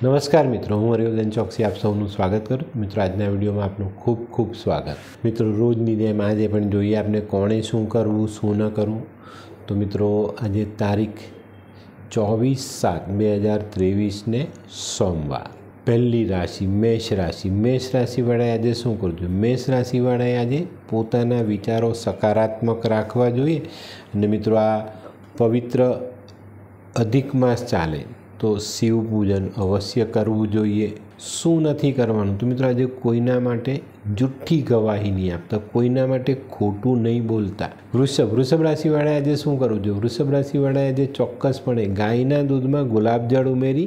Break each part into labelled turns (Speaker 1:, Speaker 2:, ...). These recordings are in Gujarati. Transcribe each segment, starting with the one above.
Speaker 1: નમસ્કાર મિત્રો હું હરિવર્ધન ચોકસી આપ સૌનું સ્વાગત કરું મિત્રો આજના વિડીયોમાં આપનું ખૂબ ખૂબ સ્વાગત મિત્રો રોજની જેમ આજે પણ જોઈએ આપણે કોણે શું કરવું શું ન કરવું તો મિત્રો આજે તારીખ ચોવીસ સાત બે હજાર ત્રેવીસને સોમવાર પહેલી રાશિ મેષ રાશિ મેષ રાશિવાળાએ આજે શું કરવું જોઈએ મેષ રાશિવાળાએ આજે પોતાના વિચારો સકારાત્મક રાખવા જોઈએ અને મિત્રો આ પવિત્ર અધિક માસ ચાલે તો શિવ પૂજન અવશ્ય કરવું જોઈએ શું નથી કરવાનું તો મિત્રો આજે કોઈના માટે જુઠ્ઠી ગવાહી નહીં આપતા કોઈના માટે ખોટું નહીં બોલતા વૃષભ વૃષભ રાશિવાળાએ આજે શું કરવું જોઈએ વૃષભ રાશિવાળાએ આજે ચોક્કસપણે ગાયના દૂધમાં ગુલાબજળ ઉમેરી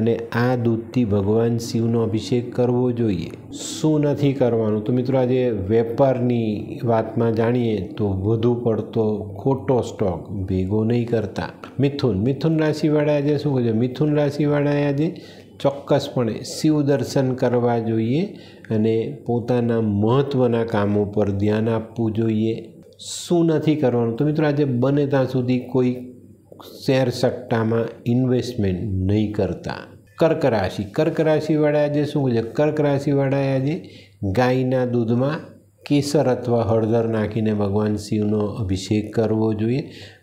Speaker 1: અને આ દૂધથી ભગવાન શિવનો અભિષેક કરવો જોઈએ શું નથી કરવાનું તો મિત્રો આજે વેપારની વાતમાં જાણીએ તો વધુ પડતો ખોટો સ્ટોક ભેગો નહીં કરતા મિથુન મિથુન રાશિવાળા આજે શું કહે મિથુન રાશિવાળાએ આજે ચોક્કસપણે શિવ દર્શન કરવા જોઈએ અને પોતાના મહત્ત્વના કામો પર ધ્યાન આપવું જોઈએ શું નથી કરવાનું તો મિત્રો આજે બને ત્યાં સુધી કોઈ શેર સટ્ટામાં ઇન્વેસ્ટમેન્ટ નહીં કરતા કર્ક રાશિ કર્ક રાશિવાળા આજે શું છે કર્ક રાશિવાળાએ આજે ગાયના દૂધમાં કેસર અથવા હળદર નાખીને ભગવાન શિવનો અભિષેક કરવો જોઈએ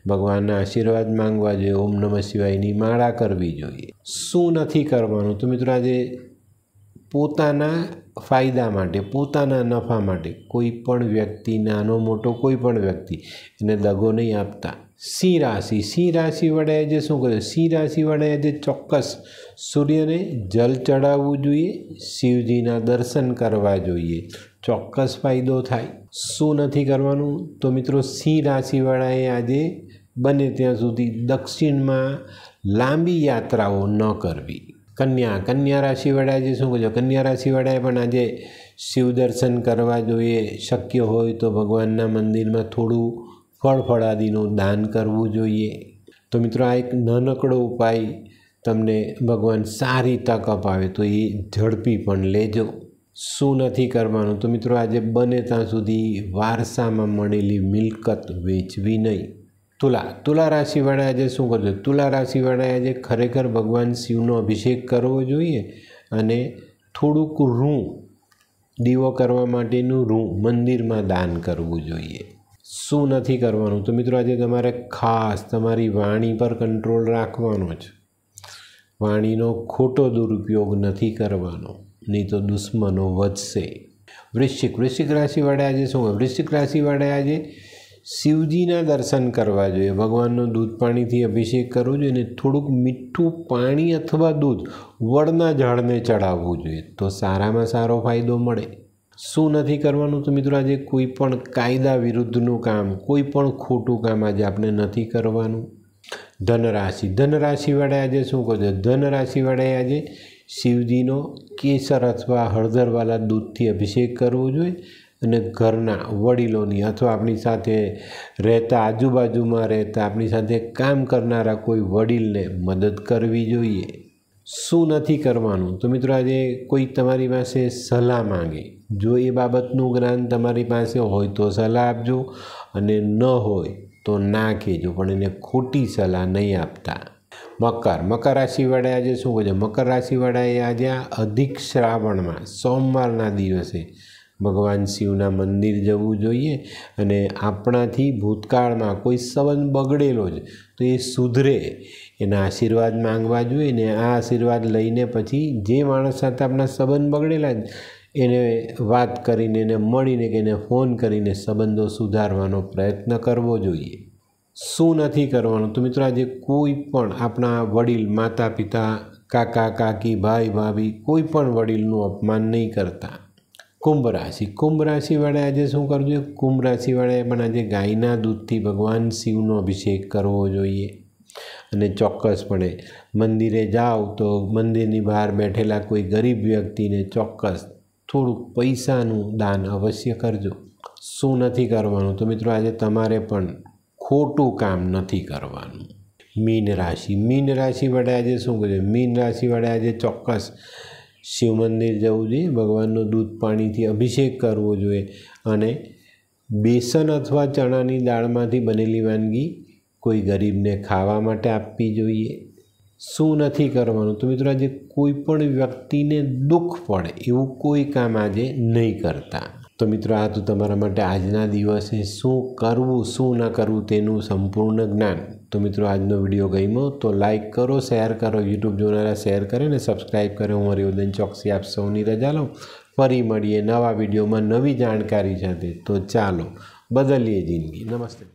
Speaker 1: ભગવાનના આશીર્વાદ માંગવા જોઈએ ઓમ નમઃ શિવાયની માળા કરવી જોઈએ શું નથી કરવાનું તો મિત્રો આજે પોતાના ફાયદા માટે પોતાના નફા માટે કોઈ પણ વ્યક્તિ નાનો મોટો કોઈ પણ વ્યક્તિ એને દગો નહીં આપતા સિંહ રાશિ સિંહ રાશિ વડે આજે શું કર્યું સિંહ રાશિ વડે આજે ચોક્કસ સૂર્યને જલ ચડાવવું જોઈએ શિવજીના દર્શન કરવા જોઈએ ચોક્કસ ફાયદો થાય શું નથી કરવાનું તો મિત્રો સિંહ રાશિવાળાએ આજે બને ત્યાં સુધી દક્ષિણમાં લાંબી યાત્રાઓ ન કરવી કન્યા કન્યા રાશિવાળા આજે શું કહો કન્યા રાશિવાળાએ પણ આજે શિવ દર્શન કરવા જોઈએ શક્ય હોય તો ભગવાનના મંદિરમાં થોડું ફળ ફળાદીનું દાન કરવું જોઈએ તો મિત્રો આ એક નાનકડો ઉપાય તમને ભગવાન સારી તક અપાવે તો એ ઝડપી પણ લેજો શું નથી કરવાનું તો મિત્રો આજે બને ત્યાં સુધી વારસામાં મળેલી મિલકત વેચવી નહીં તુલા તુલા રાશિવાળા આજે શું કરજો તુલા રાશિવાળાએ આજે ખરેખર ભગવાન શિવનો અભિષેક કરવો જોઈએ અને થોડુંક રૂ દીવો કરવા માટેનું રૂ મંદિરમાં દાન કરવું જોઈએ શું નથી કરવાનું તો મિત્રો આજે તમારે ખાસ તમારી વાણી પર કંટ્રોલ રાખવાનો જ વાણીનો ખોટો દુરુપયોગ નથી કરવાનો નહીં તો દુશ્મનો વધશે વૃશ્ચિક વૃશ્ચિક રાશિવાળે આજે શું હોય વૃશ્ચિક રાશિવાળા આજે શિવજીના દર્શન કરવા જોઈએ ભગવાનનો દૂધ પાણીથી અભિષેક કરવો જોઈએ અને થોડુંક મીઠું પાણી અથવા દૂધ વડના ઝાડને ચડાવવું જોઈએ તો સારામાં સારો ફાયદો મળે શું નથી કરવાનું તો મિત્રો આજે કોઈ પણ કાયદા વિરુદ્ધનું કામ કોઈ પણ ખોટું કામ આજે આપણે નથી કરવાનું ધનરાશિ ધનરાશિવાળાએ આજે શું કહો છો ધનરાશિવાળાએ આજે શિવજીનો કેસર અથવા હળદરવાળા દૂધથી અભિષેક કરવો જોઈએ અને ઘરના વડીલોની અથવા આપણી સાથે રહેતા આજુબાજુમાં રહેતા આપણી સાથે કામ કરનારા કોઈ વડીલને મદદ કરવી જોઈએ શું નથી કરવાનું તો મિત્રો આજે કોઈ તમારી પાસે સલાહ માંગે જો એ બાબતનું જ્ઞાન તમારી પાસે હોય તો સલાહ આપજો અને ન હોય તો ના કહેજો પણ એને ખોટી સલાહ નહીં આપતા મકર મકર રાશિવાળા આજે શું કહે મકર રાશિવાળાએ આજે અધિક શ્રાવણમાં સોમવારના દિવસે ભગવાન શિવના મંદિર જવું જોઈએ અને આપણાથી ભૂતકાળમાં કોઈ સંબંધ બગડેલો જ તો એ સુધરે એના આશીર્વાદ માંગવા જોઈએ ને આ આશીર્વાદ લઈને પછી જે માણસ સાથે આપણા સંબંધ બગડેલા એને વાત કરીને એને મળીને કે એને ફોન કરીને સંબંધો સુધારવાનો પ્રયત્ન કરવો જોઈએ શું નથી કરવાનું તો મિત્રો આજે કોઈ પણ આપણા વડીલ માતા પિતા કાકા કાકી ભાઈ ભાભી કોઈ પણ વડીલનું અપમાન નહીં કરતા કુંભ રાશિ કુંભ રાશિવાળાએ આજે શું કરવું જોઈએ કુંભ રાશિવાળાએ પણ આજે ગાયના દૂધથી ભગવાન શિવનો અભિષેક કરવો જોઈએ અને ચોક્કસપણે મંદિરે જાઓ તો મંદિરની બહાર બેઠેલા કોઈ ગરીબ વ્યક્તિને ચોક્કસ થોડુંક પૈસાનું દાન અવશ્ય કરજો શું નથી કરવાનું તો મિત્રો આજે તમારે પણ ખોટું કામ નથી કરવાનું મીન રાશિ મીન રાશિવાળા આજે શું કરજો મીન રાશિવાળા આજે ચોક્કસ શિવ મંદિર જવું જોઈએ ભગવાનનું દૂધ પાણીથી અભિષેક કરવો જોઈએ અને બેસન અથવા ચણાની દાળમાંથી બનેલી વાનગી કોઈ ગરીબને ખાવા માટે આપવી જોઈએ શું નથી કરવાનું તો મિત્રો આજે કોઈ પણ વ્યક્તિને દુઃખ પડે એવું કોઈ કામ આજે નહીં કરતા તો મિત્રો આ તો તમારા માટે આજના દિવસે શું કરવું શું ન કરવું તેનું સંપૂર્ણ જ્ઞાન તો મિત્રો આજનો વિડીયો ગમ્યો તો લાઇક કરો શેર કરો યુટ્યુબ જોનારા શેર કરે ને સબસ્ક્રાઈબ કરે હું હરિવર્ધન ચોકસી આપ સૌની રજા લઉં ફરી મળીએ નવા વિડીયોમાં નવી જાણકારી સાથે તો ચાલો બદલીએ જિંદગી નમસ્તે